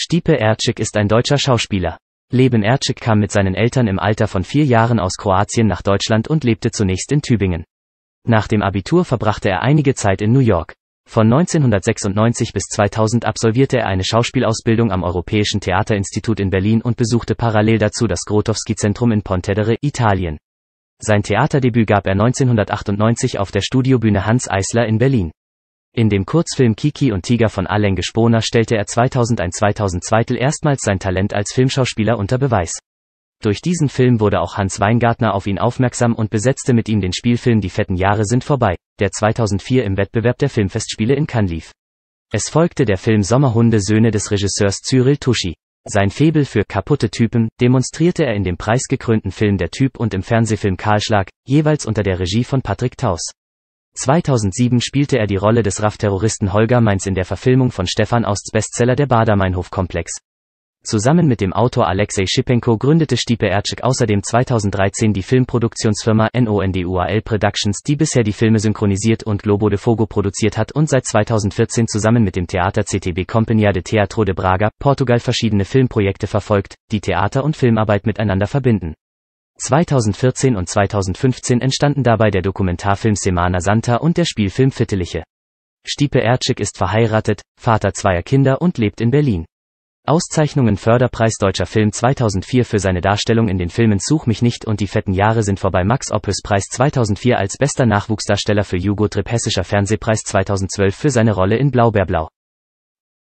Stiepe Ercik ist ein deutscher Schauspieler. Leben Ercik kam mit seinen Eltern im Alter von vier Jahren aus Kroatien nach Deutschland und lebte zunächst in Tübingen. Nach dem Abitur verbrachte er einige Zeit in New York. Von 1996 bis 2000 absolvierte er eine Schauspielausbildung am Europäischen Theaterinstitut in Berlin und besuchte parallel dazu das Grotowski-Zentrum in Pontedere, Italien. Sein Theaterdebüt gab er 1998 auf der Studiobühne Hans Eisler in Berlin. In dem Kurzfilm Kiki und Tiger von Alain Gesponer stellte er 2001-2002 erstmals sein Talent als Filmschauspieler unter Beweis. Durch diesen Film wurde auch Hans Weingartner auf ihn aufmerksam und besetzte mit ihm den Spielfilm Die fetten Jahre sind vorbei, der 2004 im Wettbewerb der Filmfestspiele in Cannes lief. Es folgte der Film Sommerhunde Söhne des Regisseurs Cyril Tuschi. Sein Febel für kaputte Typen demonstrierte er in dem preisgekrönten Film Der Typ und im Fernsehfilm Kahlschlag, jeweils unter der Regie von Patrick Taus. 2007 spielte er die Rolle des RAF-Terroristen Holger Mainz in der Verfilmung von Stefan Austs Bestseller Der Bader-Meinhof-Komplex. Zusammen mit dem Autor Alexei Schipenko gründete Stipe Ercik außerdem 2013 die Filmproduktionsfirma NONDUAL Productions, die bisher die Filme synchronisiert und Globo de Fogo produziert hat und seit 2014 zusammen mit dem Theater CTB Companhia de Teatro de Braga, Portugal verschiedene Filmprojekte verfolgt, die Theater- und Filmarbeit miteinander verbinden 2014 und 2015 entstanden dabei der Dokumentarfilm Semana Santa und der Spielfilm Fitteliche. Stiepe Ertschik ist verheiratet, Vater zweier Kinder und lebt in Berlin. Auszeichnungen Förderpreis Deutscher Film 2004 für seine Darstellung in den Filmen Such mich nicht und Die fetten Jahre sind vorbei Max Oppes Preis 2004 als bester Nachwuchsdarsteller für Jugo Tripp Hessischer Fernsehpreis 2012 für seine Rolle in Blaubeerblau.